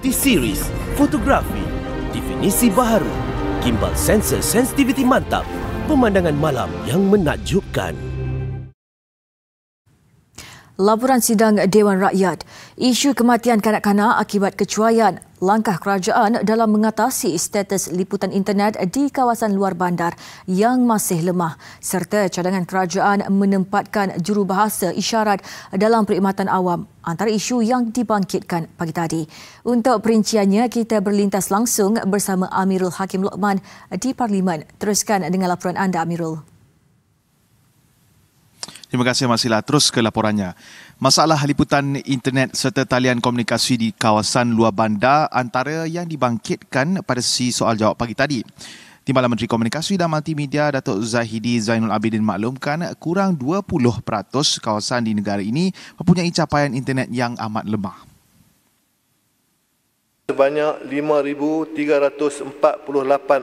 T-Series Fotografi Definisi baharu Gimbal sensor sensitivity mantap Pemandangan malam yang menakjubkan laporan sidang Dewan Rakyat. Isu kematian kanak-kanak akibat kecuaian langkah kerajaan dalam mengatasi status liputan internet di kawasan luar bandar yang masih lemah serta cadangan kerajaan menempatkan jurubahasa isyarat dalam perkhidmatan awam antara isu yang dibangkitkan pagi tadi. Untuk perinciannya, kita berlintas langsung bersama Amirul Hakim Lokman di Parlimen. Teruskan dengan laporan anda, Amirul. Terima kasih Mas Terus ke laporannya. Masalah liputan internet serta talian komunikasi di kawasan luar bandar antara yang dibangkitkan pada si soal jawab pagi tadi. Timbalan Menteri Komunikasi dan Multimedia Datuk Zahidi Zainul Abidin maklumkan kurang 20% kawasan di negara ini mempunyai capaian internet yang amat lemah. Sebanyak 5,348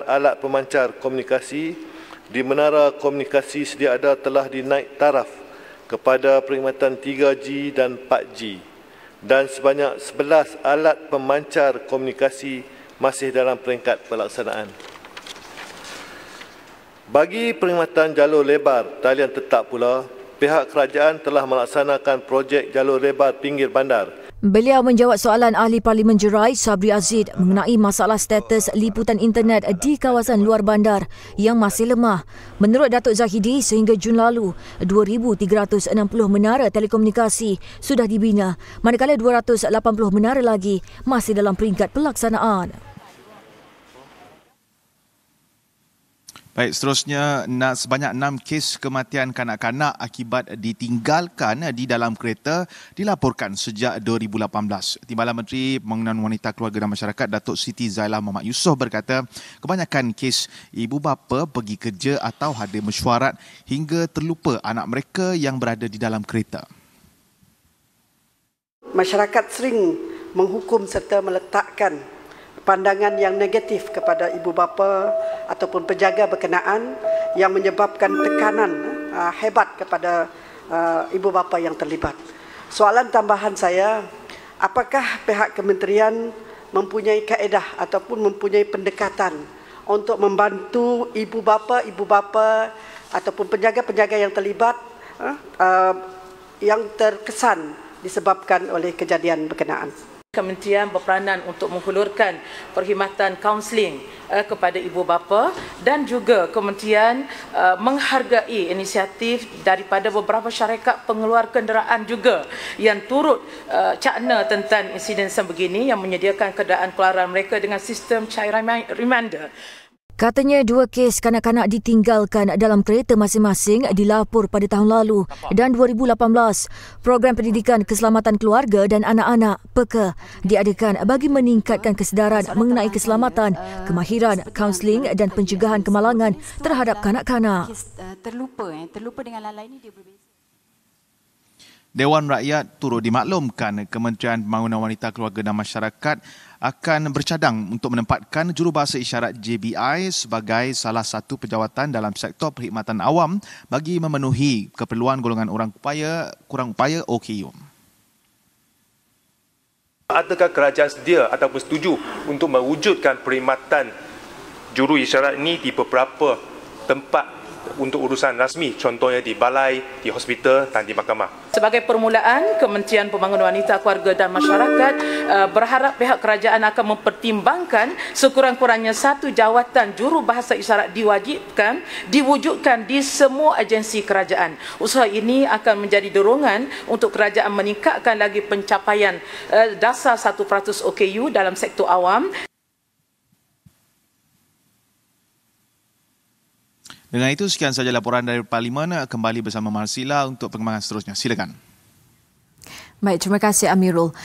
alat pemancar komunikasi di menara komunikasi sedia ada telah dinaik taraf kepada perkhidmatan 3G dan 4G dan sebanyak 11 alat pemancar komunikasi masih dalam peringkat pelaksanaan. Bagi perkhidmatan jalur lebar talian tetap pula, pihak kerajaan telah melaksanakan projek jalur lebar pinggir bandar Beliau menjawab soalan ahli parlimen jerai Sabri Aziz mengenai masalah status liputan internet di kawasan luar bandar yang masih lemah. Menurut Datuk Zahidi, sehingga Jun lalu, 2360 menara telekomunikasi sudah dibina, manakala 280 menara lagi masih dalam peringkat pelaksanaan. Baik, seterusnya sebanyak enam kes kematian kanak-kanak akibat ditinggalkan eh, di dalam kereta dilaporkan sejak 2018. Timbalan Menteri Pembangunan Wanita Keluarga dan Masyarakat Datuk Siti Zailah Muhammad Yusof berkata kebanyakan kes ibu bapa pergi kerja atau hadir mesyuarat hingga terlupa anak mereka yang berada di dalam kereta. Masyarakat sering menghukum serta meletakkan pandangan yang negatif kepada ibu bapa ataupun pejaga berkenaan yang menyebabkan tekanan uh, hebat kepada uh, ibu bapa yang terlibat. Soalan tambahan saya, apakah pihak kementerian mempunyai kaedah ataupun mempunyai pendekatan untuk membantu ibu bapa, ibu bapa ataupun penjaga-penjaga yang terlibat uh, yang terkesan disebabkan oleh kejadian berkenaan? kementerian berperanan untuk menghulurkan perkhidmatan kaunseling eh, kepada ibu bapa dan juga kementerian uh, menghargai inisiatif daripada beberapa syarikat pengeluar kenderaan juga yang turut uh, cakna tentang insiden sebegini yang menyediakan keadaan keluaran mereka dengan sistem cairan reminder. Katanya dua kes kanak-kanak ditinggalkan dalam kereta masing-masing dilapor pada tahun lalu dan 2018. Program pendidikan keselamatan keluarga dan anak-anak PEKA diadakan bagi meningkatkan kesedaran mengenai keselamatan, eh, kemahiran, kaunseling dan pencegahan kemalangan terhadap kanak-kanak. Eh, eh, terlupa, dengan lain-lain ini dia berbeza. Dewan Rakyat turut dimaklumkan Kementerian Pembangunan Wanita, Keluarga dan Masyarakat akan bercadang untuk menempatkan jurubahasa isyarat JBI sebagai salah satu pejawatan dalam sektor perkhidmatan awam bagi memenuhi keperluan golongan orang upaya kurang upaya OKU. Adakah kerajaan sedia ataupun setuju untuk mewujudkan perkhidmatan juru isyarat ini di beberapa tempat untuk urusan rasmi contohnya di balai, di hospital dan di mahkamah. Sebagai permulaan, Kementerian Pembangunan Wanita, Keluarga dan Masyarakat eh, berharap pihak kerajaan akan mempertimbangkan sekurang-kurangnya satu jawatan juru bahasa isyarat diwajibkan diwujudkan di semua agensi kerajaan. Usaha ini akan menjadi dorongan untuk kerajaan meningkatkan lagi pencapaian eh, dasar 1% OKU dalam sektor awam Dengan itu, sekian saja laporan dari Parlimen. Kembali bersama Marsila untuk perkembangan seterusnya. Silakan. Baik, terima kasih Amirul.